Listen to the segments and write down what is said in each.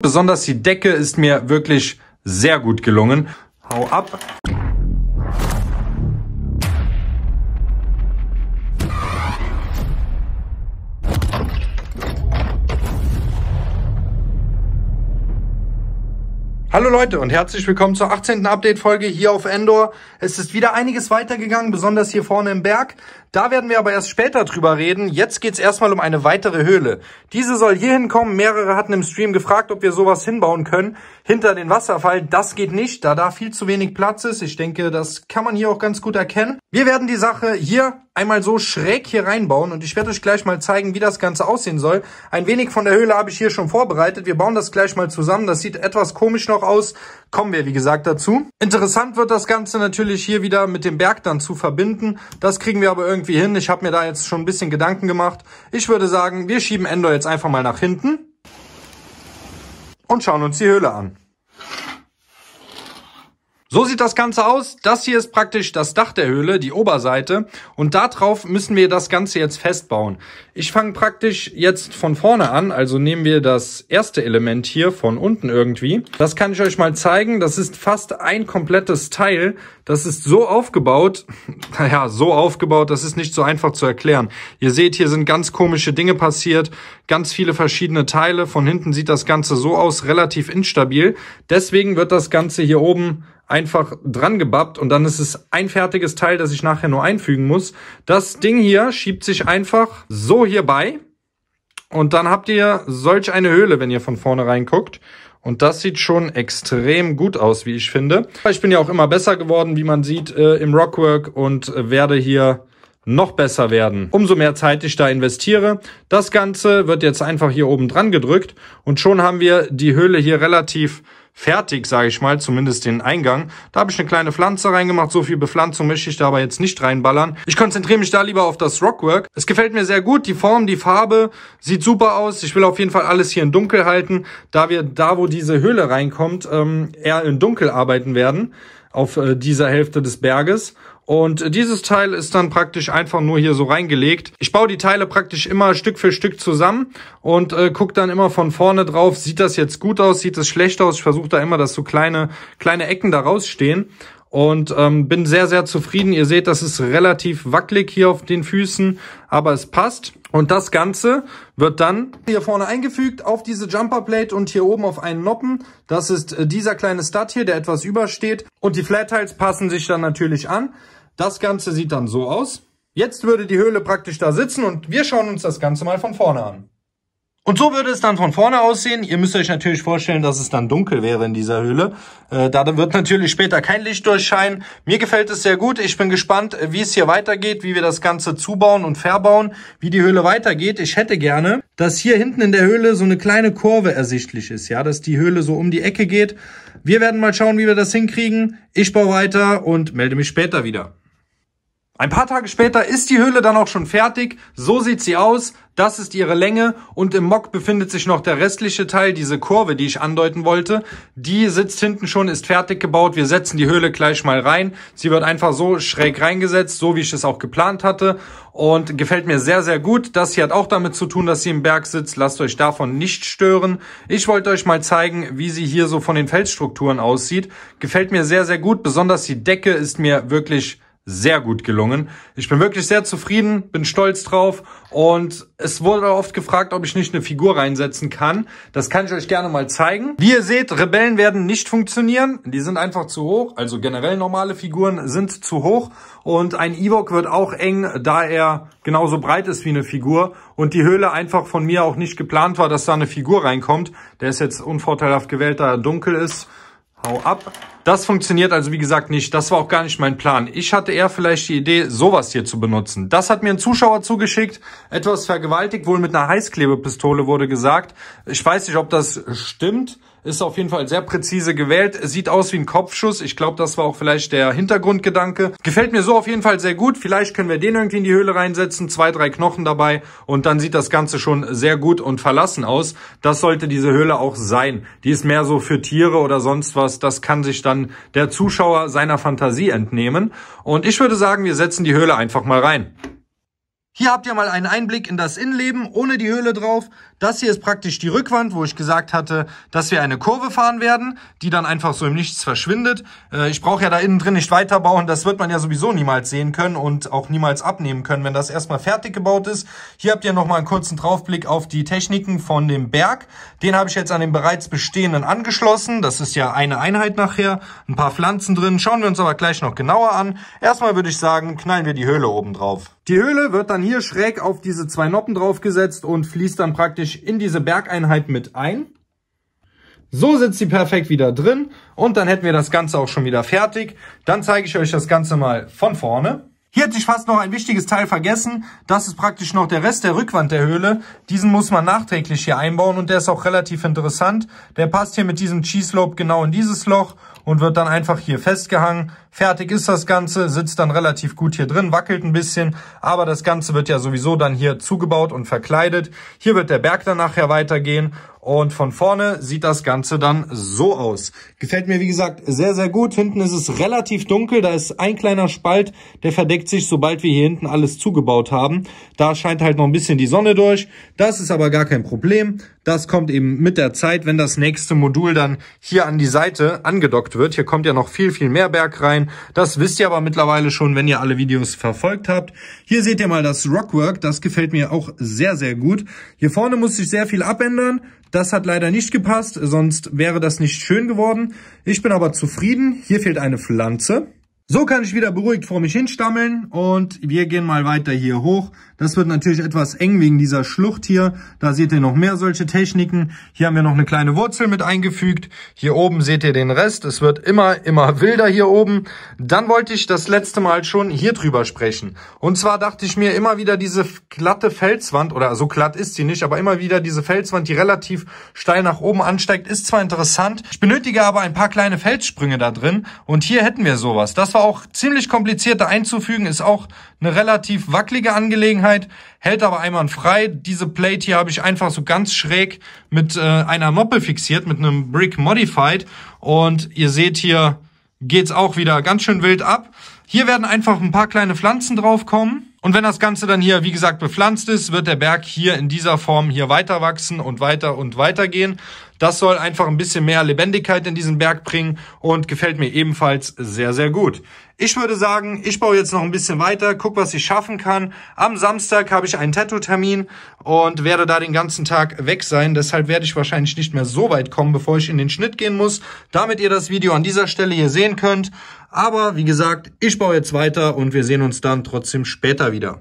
Besonders die Decke ist mir wirklich sehr gut gelungen. Hau ab. Hallo Leute und herzlich willkommen zur 18. Update-Folge hier auf Endor. Es ist wieder einiges weitergegangen, besonders hier vorne im Berg. Da werden wir aber erst später drüber reden. Jetzt geht's erstmal um eine weitere Höhle. Diese soll hier hinkommen. Mehrere hatten im Stream gefragt, ob wir sowas hinbauen können. Hinter den Wasserfall, das geht nicht, da da viel zu wenig Platz ist. Ich denke, das kann man hier auch ganz gut erkennen. Wir werden die Sache hier einmal so schräg hier reinbauen und ich werde euch gleich mal zeigen, wie das Ganze aussehen soll. Ein wenig von der Höhle habe ich hier schon vorbereitet. Wir bauen das gleich mal zusammen. Das sieht etwas komisch noch aus. Kommen wir, wie gesagt, dazu. Interessant wird das Ganze natürlich hier wieder mit dem Berg dann zu verbinden. Das kriegen wir aber irgendwie hin. Ich habe mir da jetzt schon ein bisschen Gedanken gemacht. Ich würde sagen, wir schieben Endor jetzt einfach mal nach hinten und schauen uns die Höhle an. So sieht das Ganze aus. Das hier ist praktisch das Dach der Höhle, die Oberseite. Und darauf müssen wir das Ganze jetzt festbauen. Ich fange praktisch jetzt von vorne an. Also nehmen wir das erste Element hier von unten irgendwie. Das kann ich euch mal zeigen. Das ist fast ein komplettes Teil. Das ist so aufgebaut. Naja, so aufgebaut, das ist nicht so einfach zu erklären. Ihr seht, hier sind ganz komische Dinge passiert. Ganz viele verschiedene Teile. Von hinten sieht das Ganze so aus, relativ instabil. Deswegen wird das Ganze hier oben einfach dran gebappt und dann ist es ein fertiges Teil, das ich nachher nur einfügen muss. Das Ding hier schiebt sich einfach so hierbei und dann habt ihr solch eine Höhle, wenn ihr von vorne reinguckt. Und das sieht schon extrem gut aus, wie ich finde. Ich bin ja auch immer besser geworden, wie man sieht, äh, im Rockwork und äh, werde hier noch besser werden. Umso mehr Zeit ich da investiere. Das Ganze wird jetzt einfach hier oben dran gedrückt und schon haben wir die Höhle hier relativ fertig, sage ich mal, zumindest den Eingang. Da habe ich eine kleine Pflanze reingemacht, so viel Bepflanzung möchte ich da aber jetzt nicht reinballern. Ich konzentriere mich da lieber auf das Rockwork. Es gefällt mir sehr gut, die Form, die Farbe, sieht super aus. Ich will auf jeden Fall alles hier in dunkel halten, da wir da, wo diese Höhle reinkommt, ähm, eher in dunkel arbeiten werden auf äh, dieser Hälfte des Berges. Und dieses Teil ist dann praktisch einfach nur hier so reingelegt. Ich baue die Teile praktisch immer Stück für Stück zusammen und äh, gucke dann immer von vorne drauf, sieht das jetzt gut aus, sieht das schlecht aus. Ich versuche da immer, dass so kleine, kleine Ecken da rausstehen und ähm, bin sehr, sehr zufrieden. Ihr seht, das ist relativ wackelig hier auf den Füßen, aber es passt. Und das Ganze wird dann hier vorne eingefügt auf diese Jumperplate und hier oben auf einen Noppen. Das ist äh, dieser kleine Stud hier, der etwas übersteht. Und die Flat Tiles passen sich dann natürlich an. Das Ganze sieht dann so aus. Jetzt würde die Höhle praktisch da sitzen und wir schauen uns das Ganze mal von vorne an. Und so würde es dann von vorne aussehen. Ihr müsst euch natürlich vorstellen, dass es dann dunkel wäre in dieser Höhle. Äh, da wird natürlich später kein Licht durchscheinen. Mir gefällt es sehr gut. Ich bin gespannt, wie es hier weitergeht, wie wir das Ganze zubauen und verbauen, wie die Höhle weitergeht. Ich hätte gerne, dass hier hinten in der Höhle so eine kleine Kurve ersichtlich ist, ja, dass die Höhle so um die Ecke geht. Wir werden mal schauen, wie wir das hinkriegen. Ich baue weiter und melde mich später wieder. Ein paar Tage später ist die Höhle dann auch schon fertig. So sieht sie aus. Das ist ihre Länge und im Mock befindet sich noch der restliche Teil, diese Kurve, die ich andeuten wollte. Die sitzt hinten schon, ist fertig gebaut. Wir setzen die Höhle gleich mal rein. Sie wird einfach so schräg reingesetzt, so wie ich es auch geplant hatte und gefällt mir sehr, sehr gut. Das hier hat auch damit zu tun, dass sie im Berg sitzt. Lasst euch davon nicht stören. Ich wollte euch mal zeigen, wie sie hier so von den Felsstrukturen aussieht. Gefällt mir sehr, sehr gut. Besonders die Decke ist mir wirklich sehr gut gelungen. Ich bin wirklich sehr zufrieden, bin stolz drauf und es wurde oft gefragt, ob ich nicht eine Figur reinsetzen kann. Das kann ich euch gerne mal zeigen. Wie ihr seht, Rebellen werden nicht funktionieren. Die sind einfach zu hoch. Also generell normale Figuren sind zu hoch und ein Ewok wird auch eng, da er genauso breit ist wie eine Figur und die Höhle einfach von mir auch nicht geplant war, dass da eine Figur reinkommt. Der ist jetzt unvorteilhaft gewählt, da er dunkel ist. Hau ab. Das funktioniert also wie gesagt nicht. Das war auch gar nicht mein Plan. Ich hatte eher vielleicht die Idee, sowas hier zu benutzen. Das hat mir ein Zuschauer zugeschickt. Etwas vergewaltigt, wohl mit einer Heißklebepistole wurde gesagt. Ich weiß nicht, ob das stimmt. Ist auf jeden Fall sehr präzise gewählt. Sieht aus wie ein Kopfschuss. Ich glaube, das war auch vielleicht der Hintergrundgedanke. Gefällt mir so auf jeden Fall sehr gut. Vielleicht können wir den irgendwie in die Höhle reinsetzen. Zwei, drei Knochen dabei. Und dann sieht das Ganze schon sehr gut und verlassen aus. Das sollte diese Höhle auch sein. Die ist mehr so für Tiere oder sonst was. Das kann sich dann der Zuschauer seiner Fantasie entnehmen. Und ich würde sagen, wir setzen die Höhle einfach mal rein. Hier habt ihr mal einen Einblick in das Innenleben ohne die Höhle drauf. Das hier ist praktisch die Rückwand, wo ich gesagt hatte, dass wir eine Kurve fahren werden, die dann einfach so im Nichts verschwindet. Äh, ich brauche ja da innen drin nicht weiterbauen, das wird man ja sowieso niemals sehen können und auch niemals abnehmen können, wenn das erstmal fertig gebaut ist. Hier habt ihr nochmal einen kurzen Draufblick auf die Techniken von dem Berg. Den habe ich jetzt an den bereits bestehenden angeschlossen. Das ist ja eine Einheit nachher, ein paar Pflanzen drin. Schauen wir uns aber gleich noch genauer an. Erstmal würde ich sagen, knallen wir die Höhle oben drauf. Die Höhle wird dann hier schräg auf diese zwei Noppen draufgesetzt und fließt dann praktisch in diese Bergeinheit mit ein. So sitzt sie perfekt wieder drin und dann hätten wir das Ganze auch schon wieder fertig. Dann zeige ich euch das Ganze mal von vorne. Hier hätte ich fast noch ein wichtiges Teil vergessen. Das ist praktisch noch der Rest der Rückwand der Höhle. Diesen muss man nachträglich hier einbauen und der ist auch relativ interessant. Der passt hier mit diesem Cheese Lobe genau in dieses Loch und wird dann einfach hier festgehangen. Fertig ist das Ganze, sitzt dann relativ gut hier drin, wackelt ein bisschen, aber das Ganze wird ja sowieso dann hier zugebaut und verkleidet. Hier wird der Berg dann nachher weitergehen und von vorne sieht das Ganze dann so aus. Gefällt mir, wie gesagt, sehr, sehr gut. Hinten ist es relativ dunkel. Da ist ein kleiner Spalt, der verdeckt sich, sobald wir hier hinten alles zugebaut haben. Da scheint halt noch ein bisschen die Sonne durch. Das ist aber gar kein Problem. Das kommt eben mit der Zeit, wenn das nächste Modul dann hier an die Seite angedockt wird. Hier kommt ja noch viel, viel mehr Berg rein sein. Das wisst ihr aber mittlerweile schon, wenn ihr alle Videos verfolgt habt. Hier seht ihr mal das Rockwork. Das gefällt mir auch sehr, sehr gut. Hier vorne musste ich sehr viel abändern. Das hat leider nicht gepasst, sonst wäre das nicht schön geworden. Ich bin aber zufrieden. Hier fehlt eine Pflanze. So kann ich wieder beruhigt vor mich hinstammeln und wir gehen mal weiter hier hoch. Das wird natürlich etwas eng wegen dieser Schlucht hier. Da seht ihr noch mehr solche Techniken. Hier haben wir noch eine kleine Wurzel mit eingefügt. Hier oben seht ihr den Rest. Es wird immer, immer wilder hier oben. Dann wollte ich das letzte Mal schon hier drüber sprechen. Und zwar dachte ich mir immer wieder diese glatte Felswand, oder so glatt ist sie nicht, aber immer wieder diese Felswand, die relativ steil nach oben ansteigt, ist zwar interessant. Ich benötige aber ein paar kleine Felssprünge da drin. Und hier hätten wir sowas. Das war auch ziemlich kompliziert da einzufügen, ist auch eine relativ wackelige Angelegenheit. Gelegenheit, hält aber einwandfrei. Diese Plate hier habe ich einfach so ganz schräg mit äh, einer Moppe fixiert, mit einem Brick Modified. Und ihr seht hier, geht's auch wieder ganz schön wild ab. Hier werden einfach ein paar kleine Pflanzen draufkommen. Und wenn das Ganze dann hier, wie gesagt, bepflanzt ist, wird der Berg hier in dieser Form hier weiter wachsen und weiter und weiter gehen. Das soll einfach ein bisschen mehr Lebendigkeit in diesen Berg bringen und gefällt mir ebenfalls sehr, sehr gut. Ich würde sagen, ich baue jetzt noch ein bisschen weiter, guck, was ich schaffen kann. Am Samstag habe ich einen Tattoo-Termin und werde da den ganzen Tag weg sein. Deshalb werde ich wahrscheinlich nicht mehr so weit kommen, bevor ich in den Schnitt gehen muss, damit ihr das Video an dieser Stelle hier sehen könnt. Aber wie gesagt, ich baue jetzt weiter und wir sehen uns dann trotzdem später wieder.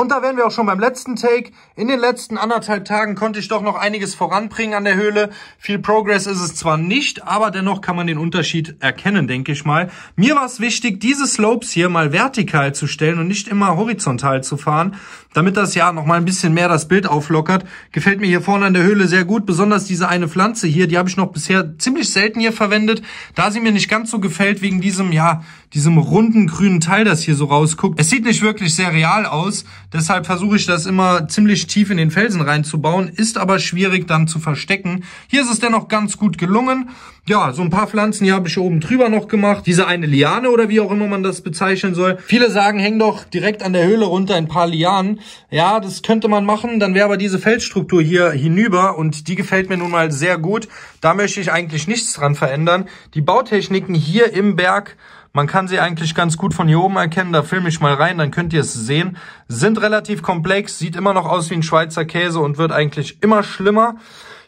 Und da wären wir auch schon beim letzten Take. In den letzten anderthalb Tagen konnte ich doch noch einiges voranbringen an der Höhle. Viel Progress ist es zwar nicht, aber dennoch kann man den Unterschied erkennen, denke ich mal. Mir war es wichtig, diese Slopes hier mal vertikal zu stellen und nicht immer horizontal zu fahren, damit das ja noch mal ein bisschen mehr das Bild auflockert. Gefällt mir hier vorne an der Höhle sehr gut, besonders diese eine Pflanze hier, die habe ich noch bisher ziemlich selten hier verwendet, da sie mir nicht ganz so gefällt wegen diesem, ja, diesem runden grünen Teil, das hier so rausguckt. Es sieht nicht wirklich sehr real aus. Deshalb versuche ich das immer ziemlich tief in den Felsen reinzubauen, ist aber schwierig dann zu verstecken. Hier ist es dennoch ganz gut gelungen. Ja, so ein paar Pflanzen hier habe ich oben drüber noch gemacht. Diese eine Liane oder wie auch immer man das bezeichnen soll. Viele sagen, häng doch direkt an der Höhle runter ein paar Lianen. Ja, das könnte man machen, dann wäre aber diese Felsstruktur hier hinüber und die gefällt mir nun mal sehr gut. Da möchte ich eigentlich nichts dran verändern. Die Bautechniken hier im Berg man kann sie eigentlich ganz gut von hier oben erkennen. Da filme ich mal rein, dann könnt ihr es sehen. Sind relativ komplex, sieht immer noch aus wie ein Schweizer Käse und wird eigentlich immer schlimmer.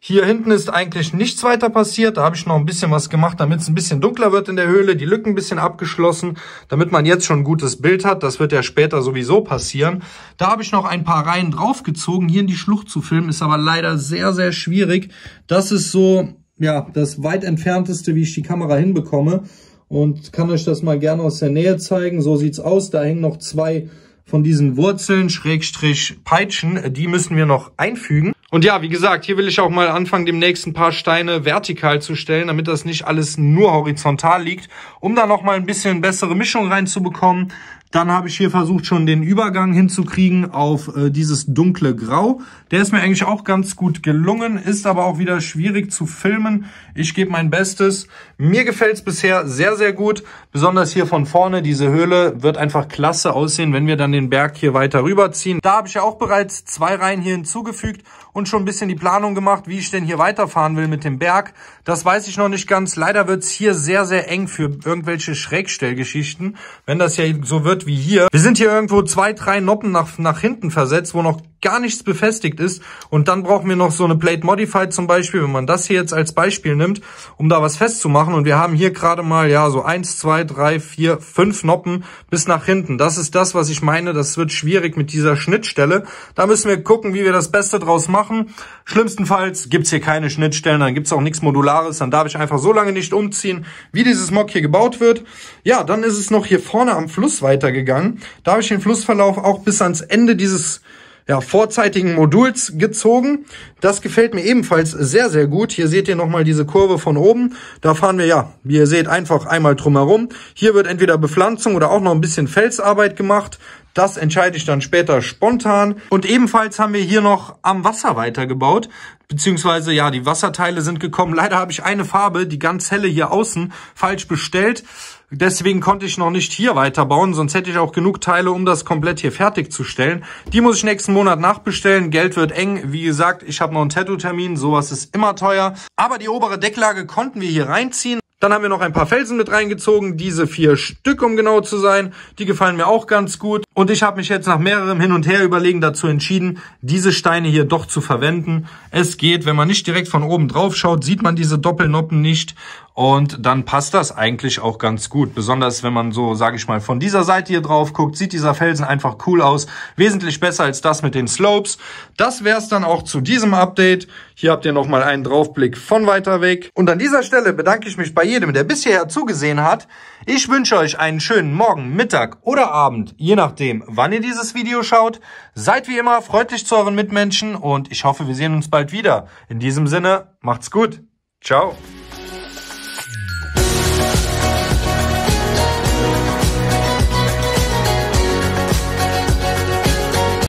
Hier hinten ist eigentlich nichts weiter passiert. Da habe ich noch ein bisschen was gemacht, damit es ein bisschen dunkler wird in der Höhle, die Lücken ein bisschen abgeschlossen, damit man jetzt schon ein gutes Bild hat. Das wird ja später sowieso passieren. Da habe ich noch ein paar Reihen draufgezogen. Hier in die Schlucht zu filmen ist aber leider sehr, sehr schwierig. Das ist so, ja, das weit entfernteste, wie ich die Kamera hinbekomme und kann euch das mal gerne aus der Nähe zeigen. So sieht's aus. Da hängen noch zwei von diesen Wurzeln, Schrägstrich Peitschen. Die müssen wir noch einfügen. Und ja, wie gesagt, hier will ich auch mal anfangen, demnächst ein paar Steine vertikal zu stellen, damit das nicht alles nur horizontal liegt, um da nochmal ein bisschen bessere Mischung reinzubekommen. Dann habe ich hier versucht, schon den Übergang hinzukriegen auf äh, dieses dunkle Grau. Der ist mir eigentlich auch ganz gut gelungen, ist aber auch wieder schwierig zu filmen. Ich gebe mein Bestes. Mir gefällt es bisher sehr, sehr gut. Besonders hier von vorne, diese Höhle wird einfach klasse aussehen, wenn wir dann den Berg hier weiter rüberziehen. Da habe ich ja auch bereits zwei Reihen hier hinzugefügt und schon ein bisschen die Planung gemacht, wie ich denn hier weiterfahren will mit dem Berg. Das weiß ich noch nicht ganz. Leider wird es hier sehr, sehr eng für irgendwelche Schrägstellgeschichten. Wenn das ja so wird, wird wie hier. Wir sind hier irgendwo zwei, drei Noppen nach, nach hinten versetzt, wo noch gar nichts befestigt ist. Und dann brauchen wir noch so eine Plate Modified zum Beispiel, wenn man das hier jetzt als Beispiel nimmt, um da was festzumachen. Und wir haben hier gerade mal, ja, so eins, zwei, drei, vier, fünf Noppen bis nach hinten. Das ist das, was ich meine. Das wird schwierig mit dieser Schnittstelle. Da müssen wir gucken, wie wir das Beste draus machen. Schlimmstenfalls gibt's hier keine Schnittstellen, dann gibt's auch nichts Modulares. Dann darf ich einfach so lange nicht umziehen, wie dieses Mock hier gebaut wird. Ja, dann ist es noch hier vorne am Fluss weitergegangen. Da habe ich den Flussverlauf auch bis ans Ende dieses ja, vorzeitigen Moduls gezogen. Das gefällt mir ebenfalls sehr, sehr gut. Hier seht ihr nochmal diese Kurve von oben. Da fahren wir, ja, wie ihr seht, einfach einmal drumherum. Hier wird entweder Bepflanzung oder auch noch ein bisschen Felsarbeit gemacht. Das entscheide ich dann später spontan. Und ebenfalls haben wir hier noch am Wasser weitergebaut. Beziehungsweise, ja, die Wasserteile sind gekommen. Leider habe ich eine Farbe, die ganz helle hier außen, falsch bestellt. Deswegen konnte ich noch nicht hier weiterbauen, sonst hätte ich auch genug Teile, um das komplett hier fertigzustellen. Die muss ich nächsten Monat nachbestellen. Geld wird eng. Wie gesagt, ich habe noch einen Tattoo-Termin. Sowas ist immer teuer. Aber die obere Decklage konnten wir hier reinziehen. Dann haben wir noch ein paar Felsen mit reingezogen, diese vier Stück, um genau zu sein. Die gefallen mir auch ganz gut. Und ich habe mich jetzt nach mehrerem Hin und Her überlegen dazu entschieden, diese Steine hier doch zu verwenden. Es geht, wenn man nicht direkt von oben drauf schaut, sieht man diese Doppelnoppen nicht. Und dann passt das eigentlich auch ganz gut. Besonders wenn man so, sage ich mal, von dieser Seite hier drauf guckt, sieht dieser Felsen einfach cool aus. Wesentlich besser als das mit den Slopes. Das wäre es dann auch zu diesem Update. Hier habt ihr nochmal einen Draufblick von weiter weg. Und an dieser Stelle bedanke ich mich bei jedem, der bisher zugesehen hat. Ich wünsche euch einen schönen Morgen, Mittag oder Abend, je nachdem, wann ihr dieses Video schaut. Seid wie immer freundlich zu euren Mitmenschen und ich hoffe, wir sehen uns bald wieder. In diesem Sinne, macht's gut. Ciao.